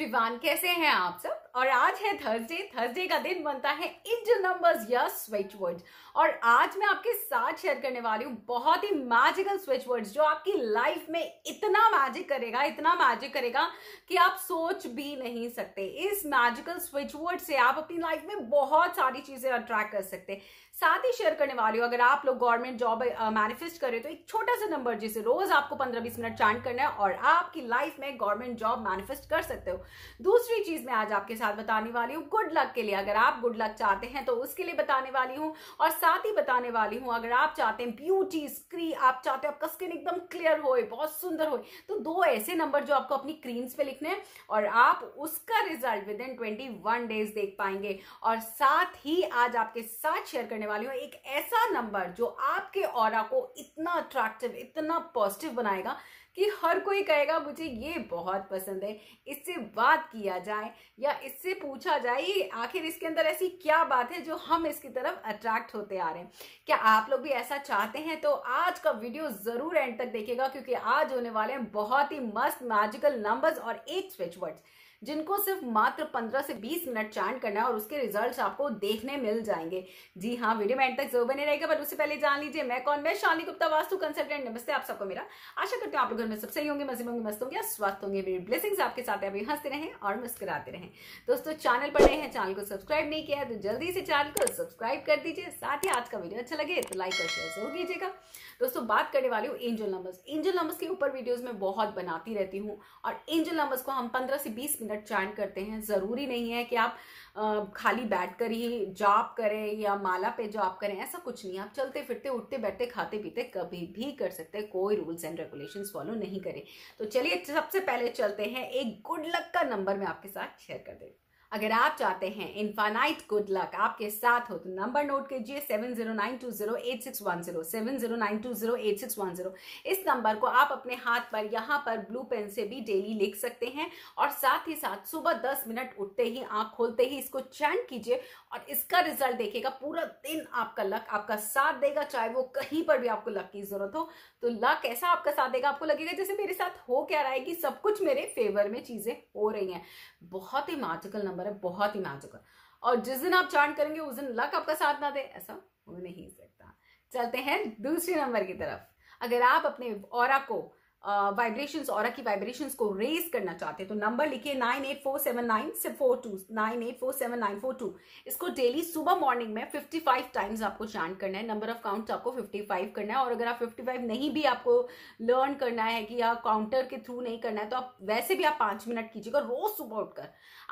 everyone कैसे हैं आप सब और आज है थर्सडे थर्सडे का दिन बनता है इंडियन नंबर्स या स्विच वर्ड्स और आज मैं आपके साथ शेयर करने वाली हूँ बहुत ही मैजिकल स्विच वर्ड्स जो आपकी लाइफ में इतना मैजिक करेगा इतना मैजिक करेगा कि आप सोच भी नहीं सकते इस मैजिकल स्विच वर्ड से आप अपनी लाइफ में बहुत सारी चीजें अट्रैक्ट कर सकते साथ ही शेयर करने वाली हूँ अगर आप लोग गवर्नमेंट जॉब मैनिफेस्ट करें तो एक छोटा सा नंबर जिसे रोज आपको पंद्रह बीस मिनट चांट करना है और आपकी लाइफ में गवर्नमेंट जॉब मैनिफेस्ट कर सकते हो दूसरी चीज मैं आज आपके साथ बताने वाली हूँ गुड लक के लिए अगर आप गुड लक चाहते हैं तो उसके लिए बताने वाली हूँ और साथ ही बताने वाली हूँ अगर आप चाहते हैं ब्यूटी स्क्री आप चाहते हो आपका स्किन एकदम क्लियर हो बहुत सुंदर हो तो दो ऐसे नंबर जो आपको अपनी क्रीम्स पे लिखने हैं और आप उसका result within twenty days देख पाएंगे और साथ ही आज आपके साथ शेयर करने वाली हूँ एक ऐसा नंबर जो आपके और को इतना अट्रैक्टिव इतना पॉजिटिव बनाएगा कि हर कोई कहेगा मुझे ये बहुत पसंद है इससे बात किया जाए या इससे पूछा जाए आखिर इसके अंदर ऐसी क्या बात है जो हम इसकी तरफ अट्रैक्ट होते आ रहे हैं क्या आप लोग भी ऐसा चाहते हैं तो आज का वीडियो ज़रूर एंड तक देखिएगा क्योंकि आज होने वाले हैं बहुत ही मस्त मैजिकल नंबर्स और एक स्विच वर्ड्स जिनको सिर्फ मात्र 15 से 20 मिनट चांट करना है और उसके रिजल्ट्स आपको देखने मिल जाएंगे जी हाँ वीडियो में एंड तक जरूर बने रहेगा बट उससे पहले जान लीजिए मैं कौन मैं शाली गुप्ता वास्तु कंसल्टेंट नमस्ते आप सबको मेरा आशा करते हैं आप लोग घर में सब सही होंगे मजे होंगे मस्त होंगे स्वस्थ होंगे ब्लेसिंग आपके साथ अभी हंसते रहे और मुस्कुराते रहे दोस्तों चैनल पर रहे हैं चैनल को सब्सक्राइब नहीं किया है तो जल्दी से चैनल को सब्सक्राइब कर दीजिए साथ ही आज का वीडियो अच्छा लगे तो लाइक और शेयर जरूर कीजिएगा दोस्तों बात करने वाली हूँ एंजल नंबर्स एंजल नंबर्स के ऊपर वीडियोज में बहुत बनाती रहती हूँ और एंजल नंबर्स को हम पंद्रह से बीस मिनट मिनट चैंट करते हैं ज़रूरी नहीं है कि आप खाली बैठ कर ही जाप करें या माला पे जाप करें ऐसा कुछ नहीं आप चलते फिरते उठते बैठते खाते पीते कभी भी कर सकते हैं कोई रूल्स एंड रेगुलेशन फॉलो नहीं करें तो चलिए सबसे पहले चलते हैं एक गुड लक का नंबर मैं आपके साथ शेयर कर देती अगर आप चाहते हैं इन्फानाइट गुड लक आपके साथ हो तो नंबर नोट कीजिए seven zero nine two zero eight six one zero seven zero nine two zero eight six one zero इस नंबर को आप अपने हाथ पर यहाँ पर ब्लू पेन से भी डेली लिख सकते हैं और साथ ही साथ सुबह दस मिनट उठते ही आंख खोलते ही इसको चैन कीजिए और इसका रिजल्ट देखेगा पूरा दिन आपका लक आपका साथ देगा चाहे वो कहीं पर भी आपको लक की जरूरत हो तो लक ऐसा आपका साथ देगा आपको लगेगा जैसे मेरे साथ हो क्या रहा है कि सब कुछ मेरे फेवर में चीजें हो रही हैं बहुत ही मार्जिकल नंबर नंबर है बहुत ही नाजुक है और जिस दिन आप चार्ट करेंगे उस दिन लक आपका साथ ना दे ऐसा हो नहीं सकता चलते हैं दूसरे नंबर की तरफ अगर आप अपने और आपको वाइब्रेशन uh, और की वाइब्रेशन को रेज करना चाहते हैं तो नंबर लिखिए nine eight four seven nine four two nine eight four seven nine four two इसको डेली सुबह मॉर्निंग में फिफ्टी फाइव टाइम्स आपको चांट करना है नंबर ऑफ काउंट आपको फिफ्टी फाइव करना है और अगर आप फिफ्टी फाइव नहीं भी आपको लर्न करना है कि या काउंटर के थ्रू नहीं करना है तो आप वैसे भी आप पांच मिनट कीजिएगा रोज सुबह उठकर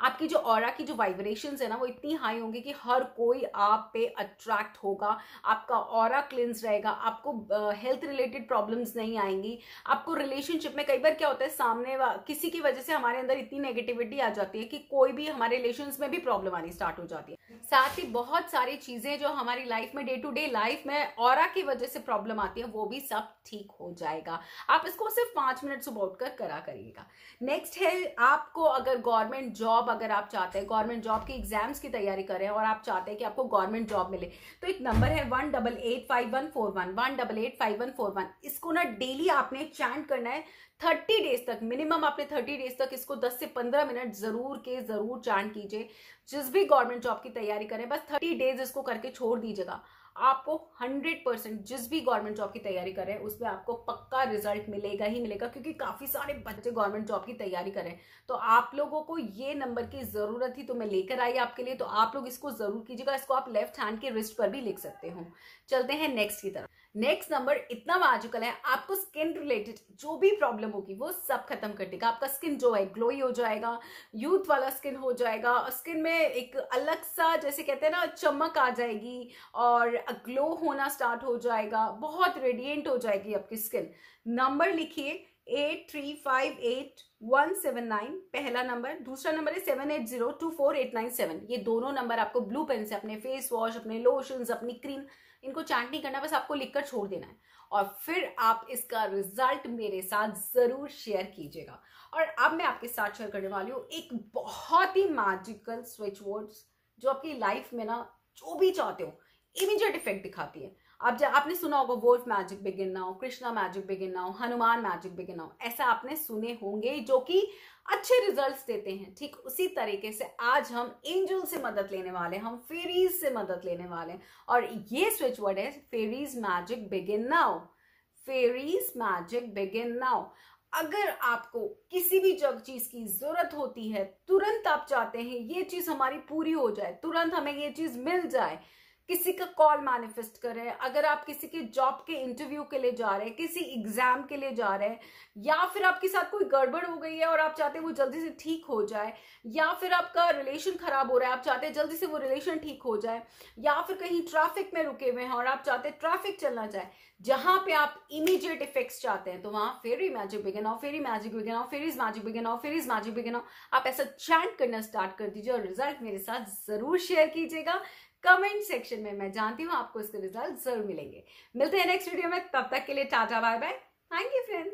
आपकी जो और की जो वाइब्रेशन है ना वो इतनी हाई होंगी कि हर कोई आप पे अट्रैक्ट होगा आपका और क्लिंस रहेगा आपको हेल्थ रिलेटेड प्रॉब्लम्स नहीं आएंगी आपको रिलेशनशिप में कई बार क्या होता है सामने किसी की वजह से हमारे अंदर इतनी नेगेटिविटी आ जाती है कि कोई भी हमारे रिलेशन में भी प्रॉब्लम आनी स्टार्ट हो जाती है साथ ही बहुत सारी चीजें जो हमारी लाइफ में डे टू डे लाइफ में और की वजह से प्रॉब्लम आती है वो भी सब ठीक हो जाएगा आप इसको सिर्फ पांच मिनट सुबह उठकर करा करिएगा नेक्स्ट है आपको अगर गवर्नमेंट जॉब अगर आप चाहते हैं गवर्नमेंट जॉब की एग्जाम्स की तैयारी करें और आप चाहते हैं कि आपको गवर्नमेंट जॉब मिले तो एक नंबर है one double eight five one four one one double eight five one four one इसको ना डेली आपने चैंट करना है थर्टी डेज तक मिनिमम आपने थर्टी डेज तक इसको दस से पंद्रह मिनट जरूर के जरूर चांट कीजिए जिस भी गवर्नमेंट जॉब की तैयारी करें बस थर्टी डेज इसको करके छोड़ दीजिएगा आपको 100 परसेंट जिस भी गवर्नमेंट जॉब की तैयारी कर रहे हैं उसमें आपको पक्का रिजल्ट मिलेगा ही मिलेगा क्योंकि काफ़ी सारे बच्चे गवर्नमेंट जॉब की तैयारी कर रहे हैं तो आप लोगों को ये नंबर की ज़रूरत ही तो मैं लेकर आई आपके लिए तो आप लोग इसको ज़रूर कीजिएगा इसको आप लेफ्ट हैंड के रिस्ट पर भी लिख सकते हो चलते हैं नेक्स्ट की तरफ नेक्स्ट नंबर इतना मैजिकल है आपको स्किन रिलेटेड जो भी प्रॉब्लम होगी वो सब खत्म कर देगा आपका स्किन जो है ग्लोई हो जाएगा यूथ वाला स्किन हो जाएगा स्किन में एक अलग सा जैसे कहते हैं ना चमक आ जाएगी और ग्लो होना स्टार्ट हो जाएगा बहुत रेडिएंट हो जाएगी आपकी स्किन नंबर लिखिए eight three five eight one seven nine पहला नंबर दूसरा नंबर है seven eight zero two four eight nine seven ये दोनों नंबर आपको ब्लू पेन से अपने फेस वॉश अपने लोशन अपनी क्रीम इनको चैंट नहीं करना बस आपको लिखकर छोड़ देना है और फिर आप इसका रिजल्ट मेरे साथ ज़रूर शेयर कीजिएगा और अब मैं आपके साथ शेयर करने वाली हूँ एक बहुत ही मैजिकल स्विच वर्ड्स जो आपकी लाइफ में ना जो भी चाहते हो इमीजिएट इफेक्ट दिखाती है आप जब आपने सुना होगा वोल्फ मैजिक बिगिन ना हो कृष्णा मैजिक बिगिन ना हो हनुमान मैजिक बिगिन ना हो ऐसा आपने सुने होंगे जो कि अच्छे रिजल्ट्स देते हैं ठीक उसी तरीके से आज हम एंजल से मदद लेने वाले हम फेरीज से मदद लेने वाले हैं और ये स्विच वर्ड है fairies magic begin now fairies magic begin now अगर आपको किसी भी जग चीज की जरूरत होती है तुरंत आप चाहते हैं ये चीज हमारी पूरी हो जाए तुरंत हमें ये चीज मिल जाए किसी का कॉल मैनिफेस्ट कर रहे हैं अगर आप किसी के जॉब के इंटरव्यू के लिए जा रहे हैं किसी एग्जाम के लिए जा रहे हैं या फिर आपके साथ कोई गड़बड़ हो गई है और आप चाहते हैं वो जल्दी से ठीक हो जाए या फिर आपका रिलेशन खराब हो रहा है आप चाहते हैं जल्दी से वो रिलेशन ठीक हो जाए या फिर कहीं ट्रैफिक में रुके हुए हैं और आप चाहते हैं ट्रैफिक चलना जाए जहां पे आप इमीडिएट इफेक्ट्स चाहते हैं तो वहां फिर ही मैजिक बिगे नाओ फिर ही मैजिक बिगे नाओ फिर इज मैजिक बिगे नाओ फिर इज मैजिक बिगे नाओ आप ऐसा चैंट करना स्टार्ट कर दीजिए और रिजल्ट मेरे साथ जरूर शेयर कीजिएगा कमेंट सेक्शन में मैं जानती हूं आपको इसके रिजल्ट जरूर मिलेंगे मिलते हैं नेक्स्ट वीडियो में तब तक के लिए tata bye bye thank you friend